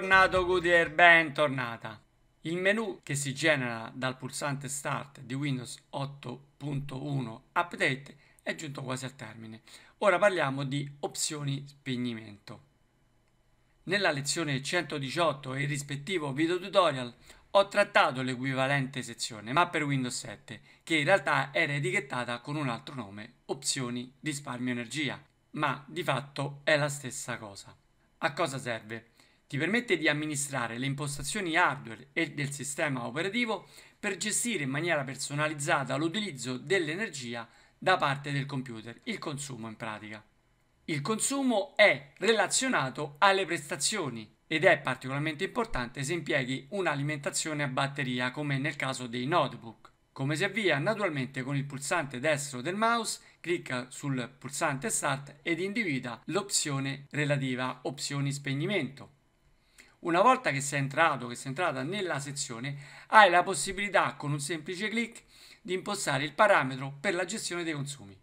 Bentornato Goodyear, bentornata. Il menu che si genera dal pulsante Start di Windows 8.1 Update è giunto quasi al termine. Ora parliamo di opzioni spegnimento. Nella lezione 118 e il rispettivo video tutorial ho trattato l'equivalente sezione, ma per Windows 7, che in realtà era etichettata con un altro nome, opzioni risparmio energia, ma di fatto è la stessa cosa. A cosa serve? Ti permette di amministrare le impostazioni hardware e del sistema operativo per gestire in maniera personalizzata l'utilizzo dell'energia da parte del computer, il consumo in pratica. Il consumo è relazionato alle prestazioni ed è particolarmente importante se impieghi un'alimentazione a batteria come nel caso dei notebook. Come si avvia? Naturalmente con il pulsante destro del mouse clicca sul pulsante Start ed individua l'opzione relativa opzioni spegnimento. Una volta che sei entrato, che sei entrata nella sezione, hai la possibilità con un semplice clic di impostare il parametro per la gestione dei consumi.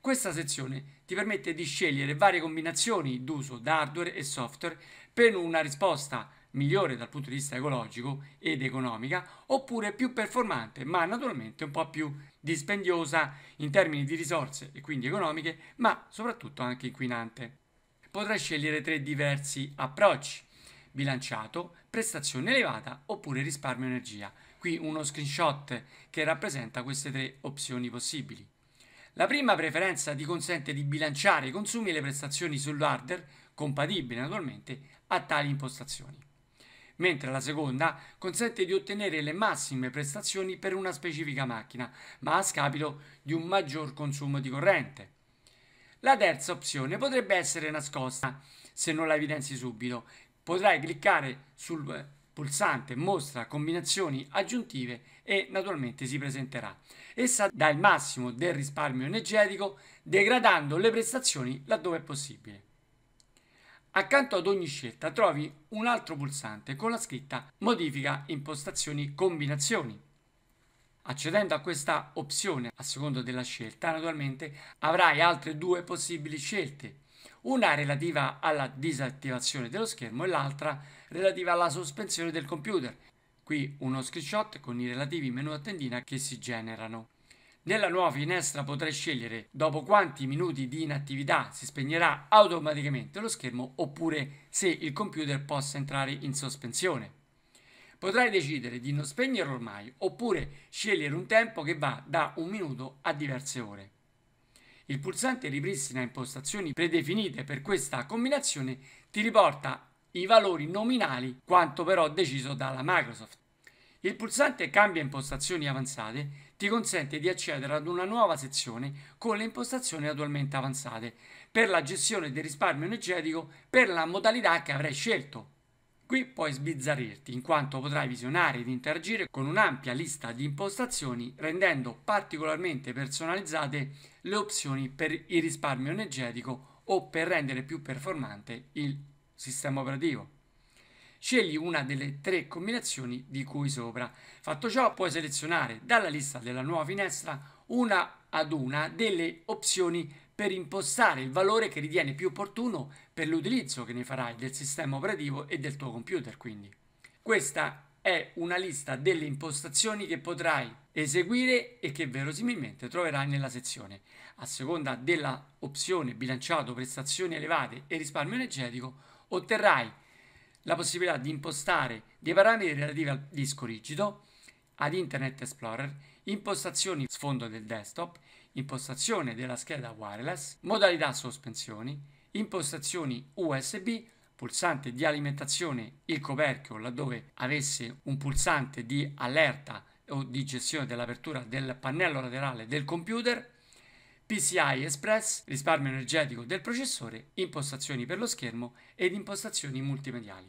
Questa sezione ti permette di scegliere varie combinazioni d'uso da hardware e software per una risposta migliore dal punto di vista ecologico ed economica, oppure più performante, ma naturalmente un po' più dispendiosa in termini di risorse e quindi economiche, ma soprattutto anche inquinante. Potrai scegliere tre diversi approcci bilanciato, prestazione elevata oppure risparmio energia. Qui uno screenshot che rappresenta queste tre opzioni possibili. La prima preferenza ti consente di bilanciare i consumi e le prestazioni sull'hardware, compatibile naturalmente a tali impostazioni mentre la seconda consente di ottenere le massime prestazioni per una specifica macchina, ma a scapito di un maggior consumo di corrente. La terza opzione potrebbe essere nascosta, se non la evidenzi subito, potrai cliccare sul pulsante mostra combinazioni aggiuntive e naturalmente si presenterà. Essa dà il massimo del risparmio energetico degradando le prestazioni laddove è possibile. Accanto ad ogni scelta trovi un altro pulsante con la scritta modifica impostazioni combinazioni. Accedendo a questa opzione, a seconda della scelta, naturalmente avrai altre due possibili scelte una relativa alla disattivazione dello schermo e l'altra relativa alla sospensione del computer. Qui uno screenshot con i relativi menu a tendina che si generano. Nella nuova finestra potrai scegliere dopo quanti minuti di inattività si spegnerà automaticamente lo schermo oppure se il computer possa entrare in sospensione. Potrai decidere di non spegnerlo ormai oppure scegliere un tempo che va da un minuto a diverse ore. Il pulsante ripristina impostazioni predefinite per questa combinazione ti riporta i valori nominali quanto però deciso dalla Microsoft. Il pulsante Cambia impostazioni avanzate ti consente di accedere ad una nuova sezione con le impostazioni attualmente avanzate per la gestione del risparmio energetico per la modalità che avrai scelto. Qui puoi sbizzarrirti in quanto potrai visionare ed interagire con un'ampia lista di impostazioni rendendo particolarmente personalizzate le opzioni per il risparmio energetico o per rendere più performante il sistema operativo. Scegli una delle tre combinazioni di cui sopra. Fatto ciò puoi selezionare dalla lista della nuova finestra una ad una delle opzioni per impostare il valore che ritieni più opportuno per l'utilizzo che ne farai del sistema operativo e del tuo computer quindi. Questa è una lista delle impostazioni che potrai eseguire e che verosimilmente troverai nella sezione. A seconda della opzione bilanciato prestazioni elevate e risparmio energetico otterrai la possibilità di impostare dei parametri relativi al disco rigido, ad Internet Explorer, impostazioni sfondo del desktop, impostazione della scheda wireless, modalità sospensioni, impostazioni USB, pulsante di alimentazione il coperchio laddove avesse un pulsante di allerta o di gestione dell'apertura del pannello laterale del computer, PCI Express, risparmio energetico del processore, impostazioni per lo schermo ed impostazioni multimediali.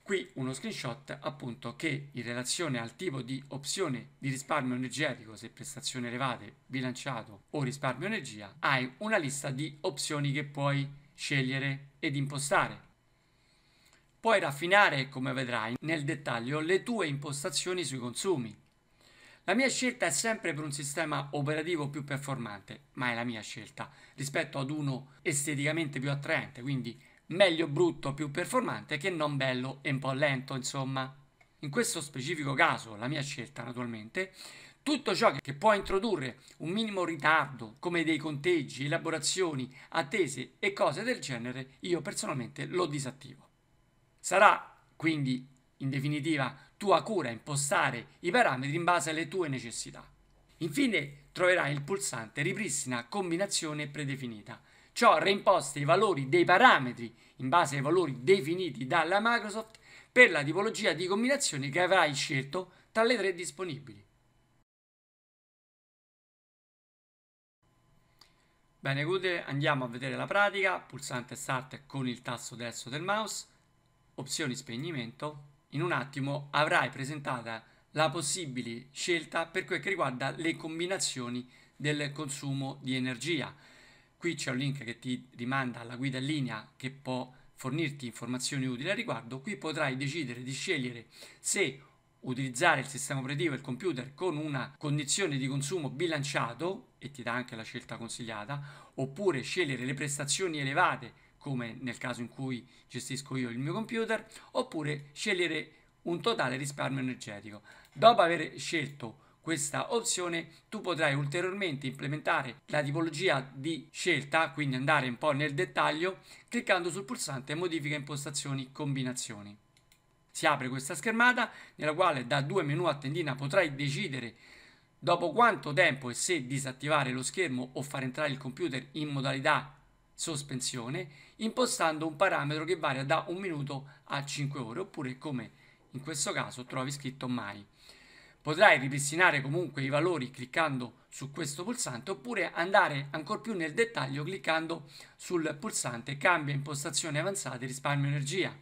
Qui uno screenshot appunto che in relazione al tipo di opzione di risparmio energetico, se prestazioni elevate, bilanciato o risparmio energia, hai una lista di opzioni che puoi scegliere ed impostare. Puoi raffinare, come vedrai nel dettaglio, le tue impostazioni sui consumi. La mia scelta è sempre per un sistema operativo più performante, ma è la mia scelta, rispetto ad uno esteticamente più attraente, quindi meglio brutto più performante che non bello e un po' lento, insomma. In questo specifico caso, la mia scelta naturalmente, tutto ciò che può introdurre un minimo ritardo, come dei conteggi, elaborazioni, attese e cose del genere, io personalmente lo disattivo. Sarà quindi, in definitiva, tua cura impostare i parametri in base alle tue necessità. Infine troverai il pulsante Ripristina combinazione predefinita. Ciò reimposta i valori dei parametri in base ai valori definiti dalla Microsoft per la tipologia di combinazioni che avrai scelto tra le tre disponibili. Bene Gute, andiamo a vedere la pratica, pulsante Start con il tasto destro del mouse, opzioni spegnimento, in un attimo avrai presentata la possibile scelta per quel che riguarda le combinazioni del consumo di energia. Qui c'è un link che ti rimanda alla guida in linea che può fornirti informazioni utili al riguardo. Qui potrai decidere di scegliere se utilizzare il sistema operativo e il computer con una condizione di consumo bilanciato e ti dà anche la scelta consigliata, oppure scegliere le prestazioni elevate come nel caso in cui gestisco io il mio computer, oppure scegliere un totale risparmio energetico. Dopo aver scelto questa opzione tu potrai ulteriormente implementare la tipologia di scelta, quindi andare un po' nel dettaglio cliccando sul pulsante modifica impostazioni combinazioni. Si apre questa schermata nella quale da due menu a tendina potrai decidere dopo quanto tempo e se disattivare lo schermo o far entrare il computer in modalità sospensione impostando un parametro che varia da un minuto a 5 ore oppure come in questo caso trovi scritto mai. Potrai ripristinare comunque i valori cliccando su questo pulsante oppure andare ancora più nel dettaglio cliccando sul pulsante cambia impostazioni avanzate risparmio energia.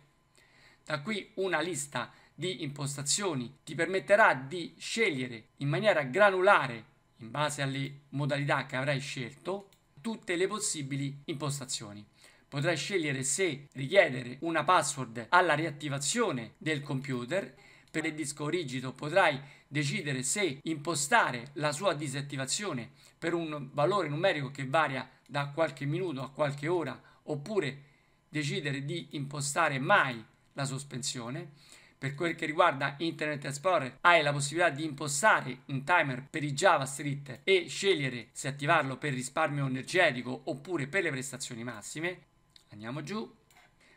Da qui una lista di impostazioni ti permetterà di scegliere in maniera granulare in base alle modalità che avrai scelto tutte le possibili impostazioni. Potrai scegliere se richiedere una password alla riattivazione del computer. Per il disco rigido potrai decidere se impostare la sua disattivazione per un valore numerico che varia da qualche minuto a qualche ora oppure decidere di impostare mai la sospensione per quel che riguarda Internet Explorer, hai la possibilità di impostare un timer per i JavaScript e scegliere se attivarlo per risparmio energetico oppure per le prestazioni massime. Andiamo giù.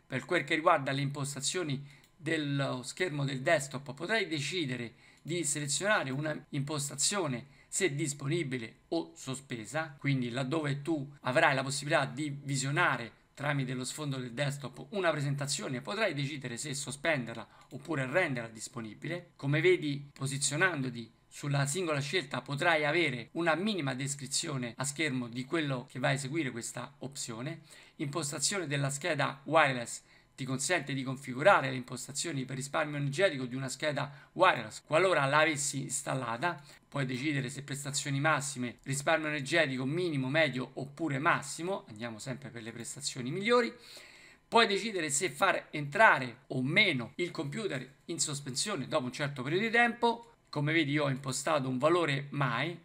Per quel che riguarda le impostazioni dello schermo del desktop, potrai decidere di selezionare una impostazione se disponibile o sospesa, quindi laddove tu avrai la possibilità di visionare tramite lo sfondo del desktop una presentazione potrai decidere se sospenderla oppure renderla disponibile. Come vedi posizionandoti sulla singola scelta potrai avere una minima descrizione a schermo di quello che va a eseguire questa opzione. Impostazione della scheda wireless ti consente di configurare le impostazioni per risparmio energetico di una scheda wireless. Qualora l'avessi installata, puoi decidere se prestazioni massime, risparmio energetico minimo, medio oppure massimo, andiamo sempre per le prestazioni migliori. Puoi decidere se far entrare o meno il computer in sospensione dopo un certo periodo di tempo. Come vedi io ho impostato un valore mai,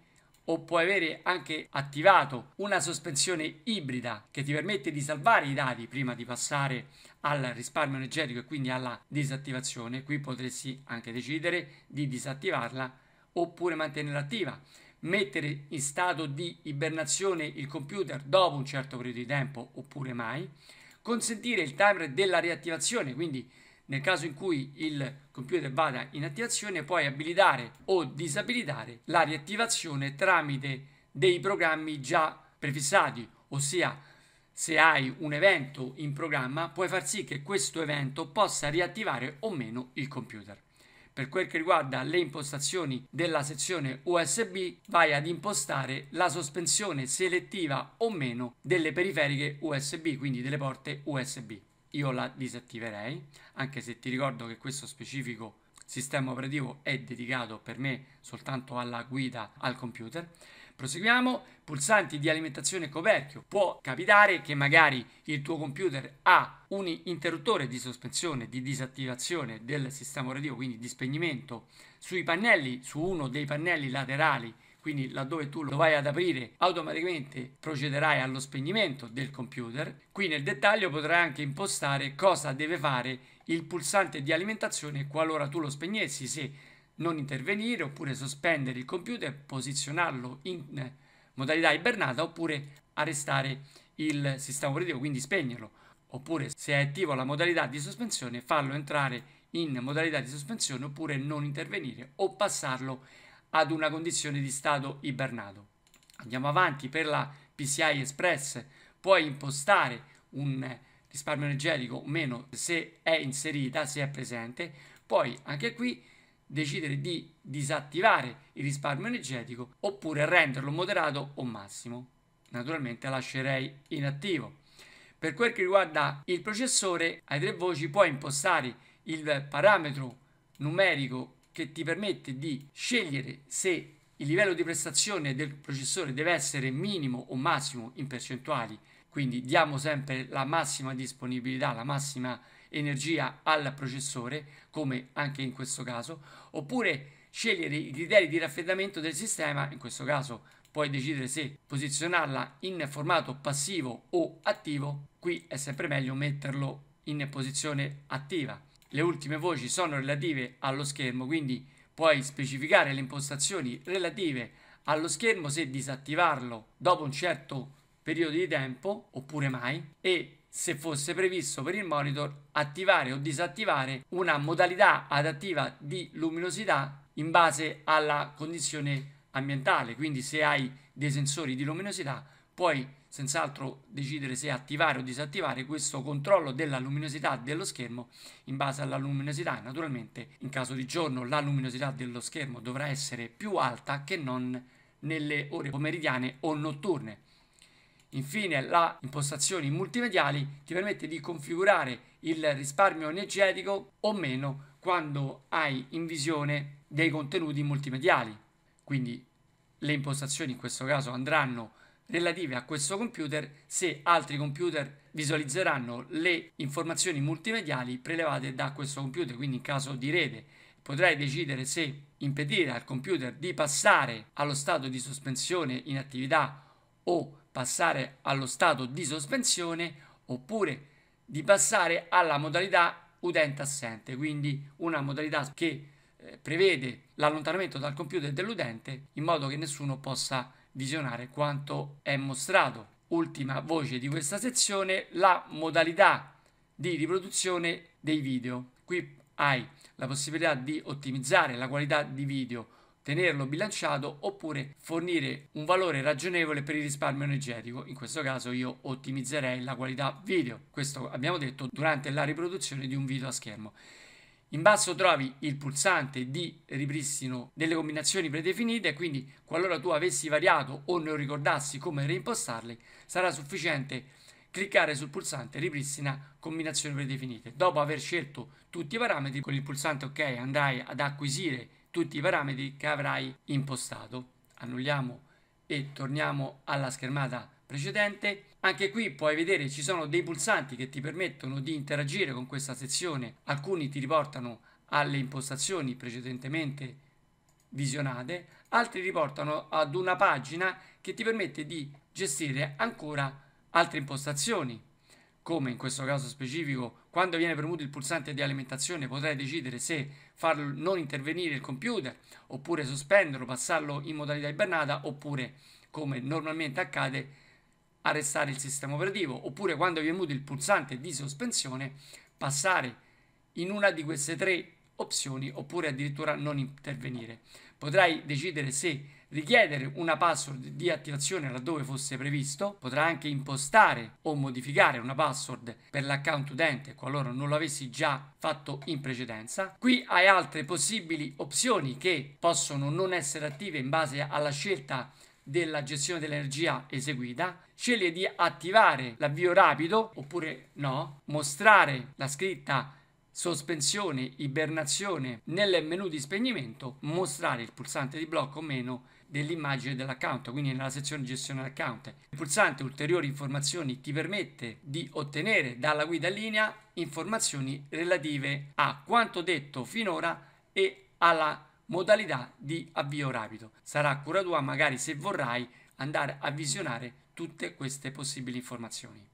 o puoi avere anche attivato una sospensione ibrida che ti permette di salvare i dati prima di passare al risparmio energetico e quindi alla disattivazione. Qui potresti anche decidere di disattivarla oppure mantenerla attiva mettere in stato di ibernazione il computer dopo un certo periodo di tempo oppure mai, consentire il timer della riattivazione, quindi nel caso in cui il computer vada in attivazione, puoi abilitare o disabilitare la riattivazione tramite dei programmi già prefissati, ossia se hai un evento in programma puoi far sì che questo evento possa riattivare o meno il computer. Per quel che riguarda le impostazioni della sezione USB, vai ad impostare la sospensione selettiva o meno delle periferiche USB, quindi delle porte USB io la disattiverei, anche se ti ricordo che questo specifico sistema operativo è dedicato per me soltanto alla guida al computer. Proseguiamo, pulsanti di alimentazione coperchio. Può capitare che magari il tuo computer ha un interruttore di sospensione, di disattivazione del sistema operativo, quindi di spegnimento, sui pannelli, su uno dei pannelli laterali quindi laddove tu lo vai ad aprire automaticamente procederai allo spegnimento del computer. Qui nel dettaglio potrai anche impostare cosa deve fare il pulsante di alimentazione qualora tu lo spegnessi, se non intervenire oppure sospendere il computer, posizionarlo in eh, modalità ibernata oppure arrestare il sistema operativo, quindi spegnerlo. Oppure se è attivo la modalità di sospensione, farlo entrare in modalità di sospensione oppure non intervenire o passarlo ad una condizione di stato ibernato. Andiamo avanti per la PCI Express, puoi impostare un risparmio energetico o meno se è inserita, se è presente, poi anche qui decidere di disattivare il risparmio energetico oppure renderlo moderato o massimo. Naturalmente lascerei inattivo. Per quel che riguarda il processore, ai tre voci puoi impostare il parametro numerico che ti permette di scegliere se il livello di prestazione del processore deve essere minimo o massimo in percentuali, quindi diamo sempre la massima disponibilità, la massima energia al processore, come anche in questo caso, oppure scegliere i criteri di raffreddamento del sistema, in questo caso puoi decidere se posizionarla in formato passivo o attivo, qui è sempre meglio metterlo in posizione attiva. Le ultime voci sono relative allo schermo, quindi puoi specificare le impostazioni relative allo schermo se disattivarlo dopo un certo periodo di tempo oppure mai e se fosse previsto per il monitor attivare o disattivare una modalità adattiva di luminosità in base alla condizione ambientale quindi se hai dei sensori di luminosità puoi senz'altro decidere se attivare o disattivare questo controllo della luminosità dello schermo in base alla luminosità naturalmente in caso di giorno la luminosità dello schermo dovrà essere più alta che non nelle ore pomeridiane o notturne. Infine la impostazioni multimediali ti permette di configurare il risparmio energetico o meno quando hai in visione dei contenuti multimediali. Quindi le impostazioni in questo caso andranno relative a questo computer se altri computer visualizzeranno le informazioni multimediali prelevate da questo computer, quindi in caso di rete potrai decidere se impedire al computer di passare allo stato di sospensione in attività o passare allo stato di sospensione oppure di passare alla modalità utente assente, quindi una modalità che eh, prevede l'allontanamento dal computer dell'utente in modo che nessuno possa visionare quanto è mostrato. Ultima voce di questa sezione, la modalità di riproduzione dei video. Qui hai la possibilità di ottimizzare la qualità di video, tenerlo bilanciato oppure fornire un valore ragionevole per il risparmio energetico. In questo caso io ottimizzerei la qualità video. Questo abbiamo detto durante la riproduzione di un video a schermo. In basso trovi il pulsante di ripristino delle combinazioni predefinite, quindi qualora tu avessi variato o non ricordassi come reimpostarle, sarà sufficiente cliccare sul pulsante ripristina combinazioni predefinite. Dopo aver scelto tutti i parametri, con il pulsante ok andrai ad acquisire tutti i parametri che avrai impostato. Annulliamo e torniamo alla schermata precedente anche qui puoi vedere ci sono dei pulsanti che ti permettono di interagire con questa sezione, alcuni ti riportano alle impostazioni precedentemente visionate, altri riportano ad una pagina che ti permette di gestire ancora altre impostazioni, come in questo caso specifico quando viene premuto il pulsante di alimentazione potrai decidere se far non intervenire il computer oppure sospenderlo, passarlo in modalità ibernata oppure come normalmente accade arrestare il sistema operativo, oppure quando vi è muto il pulsante di sospensione, passare in una di queste tre opzioni oppure addirittura non intervenire. Potrai decidere se richiedere una password di attivazione laddove fosse previsto, potrai anche impostare o modificare una password per l'account utente qualora non lo avessi già fatto in precedenza. Qui hai altre possibili opzioni che possono non essere attive in base alla scelta della gestione dell'energia eseguita, sceglie di attivare l'avvio rapido oppure no, mostrare la scritta sospensione, ibernazione nel menu di spegnimento, mostrare il pulsante di blocco o meno dell'immagine dell'account, quindi nella sezione gestione account. Il pulsante ulteriori informazioni ti permette di ottenere dalla guida in linea informazioni relative a quanto detto finora e alla modalità di avvio rapido. Sarà cura tua magari se vorrai andare a visionare tutte queste possibili informazioni.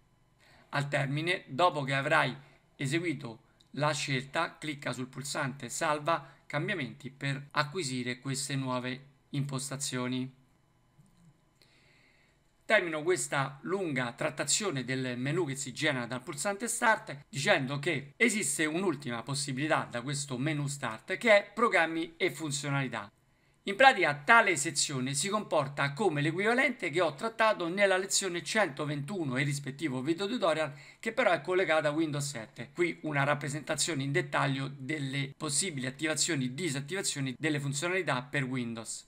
Al termine, dopo che avrai eseguito la scelta, clicca sul pulsante Salva cambiamenti per acquisire queste nuove impostazioni. Termino questa lunga trattazione del menu che si genera dal pulsante Start dicendo che esiste un'ultima possibilità da questo menu Start che è Programmi e funzionalità. In pratica tale sezione si comporta come l'equivalente che ho trattato nella lezione 121 e rispettivo video tutorial che però è collegata a Windows 7. Qui una rappresentazione in dettaglio delle possibili attivazioni e disattivazioni delle funzionalità per Windows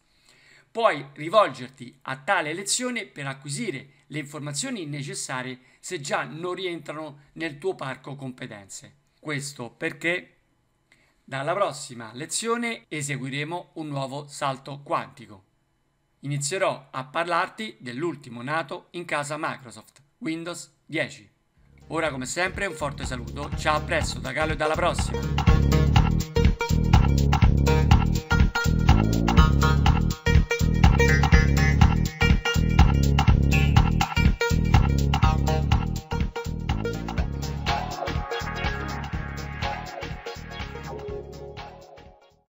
puoi rivolgerti a tale lezione per acquisire le informazioni necessarie se già non rientrano nel tuo parco competenze. Questo perché dalla prossima lezione eseguiremo un nuovo salto quantico. Inizierò a parlarti dell'ultimo nato in casa Microsoft, Windows 10. Ora come sempre un forte saluto, ciao a presto da Gallo e dalla prossima!